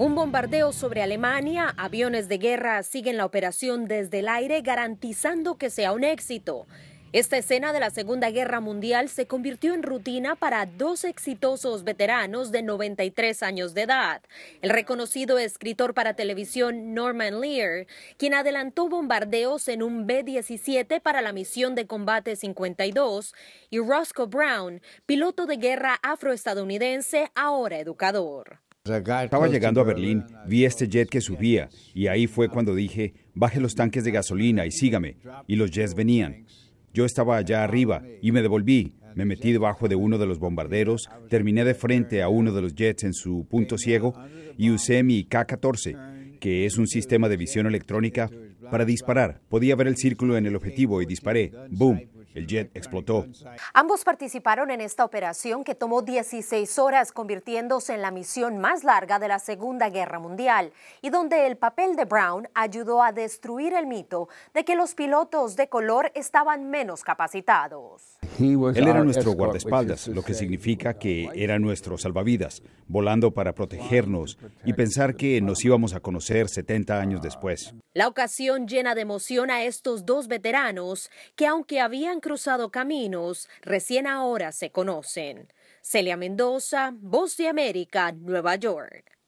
Un bombardeo sobre Alemania, aviones de guerra siguen la operación desde el aire garantizando que sea un éxito. Esta escena de la Segunda Guerra Mundial se convirtió en rutina para dos exitosos veteranos de 93 años de edad. El reconocido escritor para televisión Norman Lear, quien adelantó bombardeos en un B-17 para la misión de combate 52, y Roscoe Brown, piloto de guerra afroestadounidense, ahora educador. Estaba llegando a Berlín, vi este jet que subía y ahí fue cuando dije, baje los tanques de gasolina y sígame. Y los jets venían. Yo estaba allá arriba y me devolví. Me metí debajo de uno de los bombarderos, terminé de frente a uno de los jets en su punto ciego y usé mi K-14, que es un sistema de visión electrónica, para disparar. Podía ver el círculo en el objetivo y disparé. ¡Boom! El jet explotó. Ambos participaron en esta operación que tomó 16 horas, convirtiéndose en la misión más larga de la Segunda Guerra Mundial y donde el papel de Brown ayudó a destruir el mito de que los pilotos de color estaban menos capacitados. Él era nuestro guardaespaldas, lo que significa que era nuestro salvavidas, volando para protegernos y pensar que nos íbamos a conocer 70 años después. La ocasión llena de emoción a estos dos veteranos que aunque habían cruzado caminos, recién ahora se conocen. Celia Mendoza, Voz de América, Nueva York.